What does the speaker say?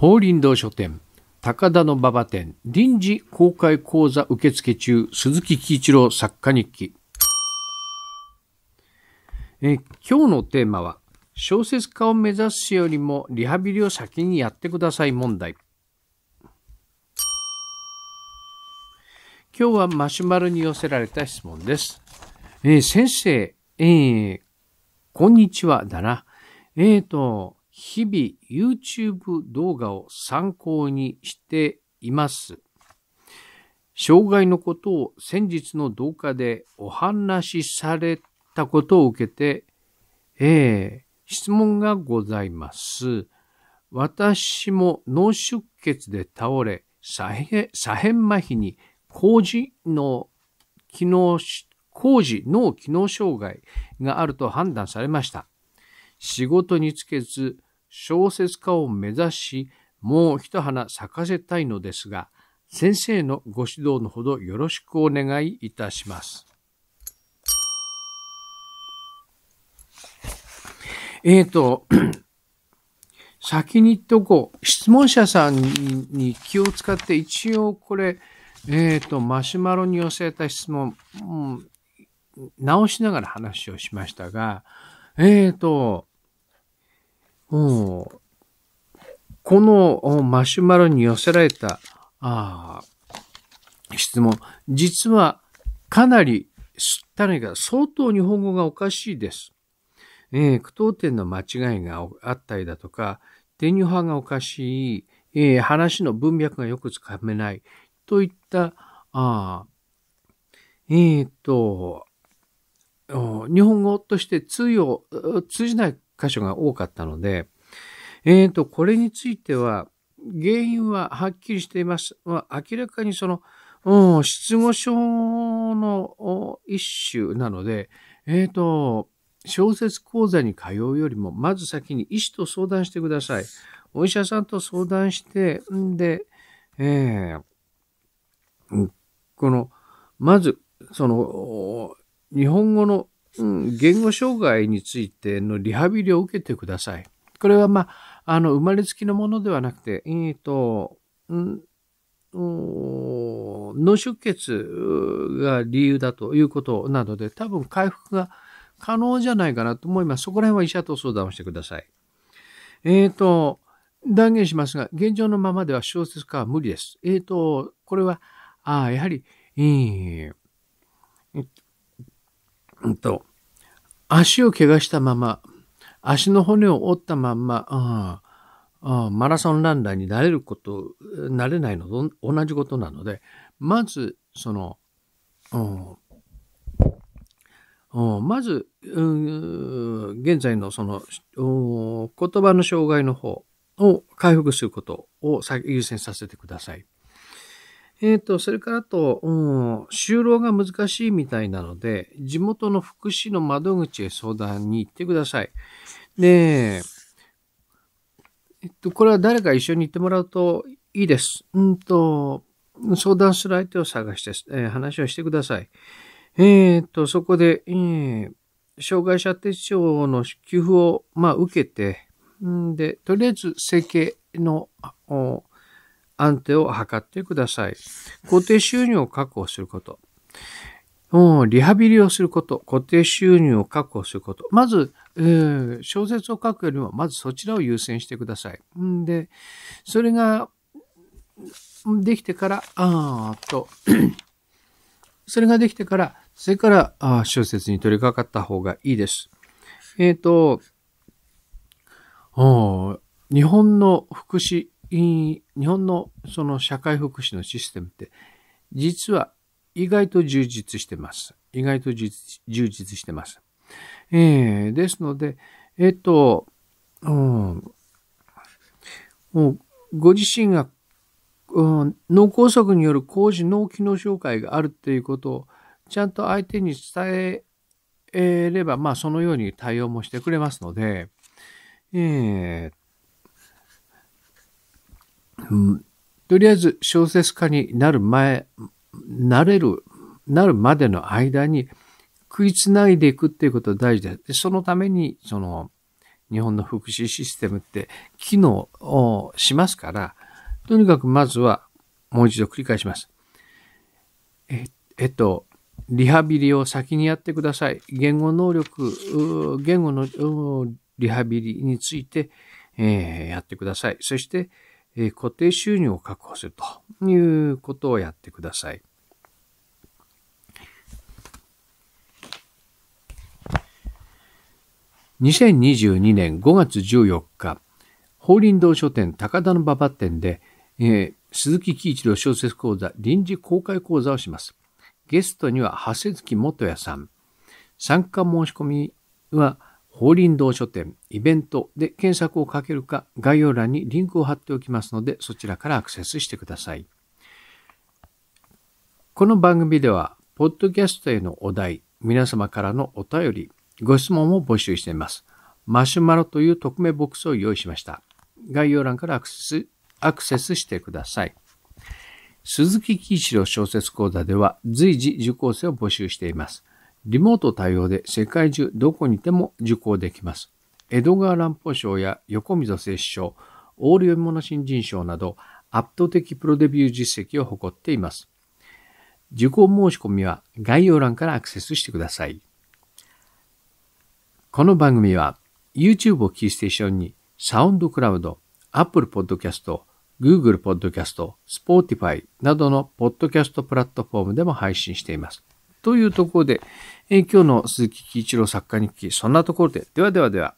法輪堂書店、高田の馬場店、臨時公開講座受付中、鈴木喜一郎作家日記。え今日のテーマは、小説家を目指すよりもリハビリを先にやってください問題。今日はマシュマロに寄せられた質問です。えー、先生、えー、こんにちはだな。えーと、日々 YouTube 動画を参考にしています。障害のことを先日の動画でお話しされたことを受けて、ええー、質問がございます。私も脳出血で倒れ、左辺麻痺に工事の機能、工事脳機能障害があると判断されました。仕事に就けず、小説家を目指し、もう一花咲かせたいのですが、先生のご指導のほどよろしくお願いいたします。えっ、ー、と、先に言っておこう。質問者さんに気を使って一応これ、えっ、ー、と、マシュマロに寄せた質問、うん、直しながら話をしましたが、えっ、ー、と、うん。このマシュマロに寄せられたあ質問、実はかなり種ったが相当日本語がおかしいです。えー、句読点の間違いがあったりだとか、伝入派がおかしい、えー、話の文脈がよくつかめない、といった、あえー、っと、日本語として通用、通じない箇所が多かったので、えっ、ー、と、これについては、原因ははっきりしています。まあ、明らかにその、うん、失語症の一種なので、えっ、ー、と、小説講座に通うよりも、まず先に医師と相談してください。お医者さんと相談して、んで、えー、この、まず、その、日本語の言語障害についてのリハビリを受けてください。これは、まあ、あの、生まれつきのものではなくて、えー、と、うん脳出血が理由だということなので、多分回復が可能じゃないかなと思います。そこら辺は医者と相談をしてください。えっ、ー、と、断言しますが、現状のままでは小説家は無理です。えっ、ー、と、これは、ああ、やはり、えー、うんと、足を怪我したまま、足の骨を折ったまんま、マラソンランナーになれること、なれないのと同じことなので、まず、その、うん、まず、うん、現在のその、言葉の障害の方を回復することを優先させてください。えっ、ー、と、それからと、うん、就労が難しいみたいなので、地元の福祉の窓口へ相談に行ってください。で、えっと、これは誰か一緒に行ってもらうといいです。うんと、相談する相手を探して、えー、話をしてください。えっ、ー、と、そこで、えー、障害者手帳の給付を、まあ、受けて、んで、とりあえず整形の、お安定を図ってください。固定収入を確保すること。うん、リハビリをすること、固定収入を確保すること。まず、えー、小説を書くよりも、まずそちらを優先してください。んで、それが、できてから、あーと、それができてから、それから、あ小説に取り掛かった方がいいです。えっ、ー、と、日本の福祉日本のその社会福祉のシステムって、実は意外と充実してます。意外と充実してます。えー、ですので、えっ、と、うん、もうご自身が、うん、脳梗塞による高次脳機能障害があるっていうことをちゃんと相手に伝えれば、まあそのように対応もしてくれますので、えー、うん、とりあえず小説家になる前、なれる、なるまでの間に食いつないでいくっていうことは大事だ。で、そのために、その、日本の福祉システムって機能をしますから、とにかくまずは、もう一度繰り返します。え、えっと、リハビリを先にやってください。言語能力、言語のリハビリについて、えー、やってください。そして、え固定収入を確保するということをやってください。2022年5月14日、法輪堂書店高田の馬場店で、えー、鈴木喜一郎小説講座臨時公開講座をします。ゲストには長谷月元也さん。参加申し込みは、法輪堂書店イベントで検索をかけるか概要欄にリンクを貼っておきますのでそちらからアクセスしてください。この番組では、ポッドキャストへのお題、皆様からのお便り、ご質問を募集しています。マシュマロという匿名ボックスを用意しました。概要欄からアクセス、アクセスしてください。鈴木喜一郎小説講座では随時受講生を募集しています。リモート対応で世界中どこにても受講できます。江戸川乱歩賞や横溝摂賞、オール読み物新人賞など圧倒的プロデビュー実績を誇っています。受講申し込みは概要欄からアクセスしてください。この番組は YouTube をキーステーションにサウンドクラウド、Apple Podcast、Google Podcast、Spotify などのポッドキャストプラットフォームでも配信しています。というところで、えー、今日の鈴木喜一郎作家日記、そんなところで、ではではでは。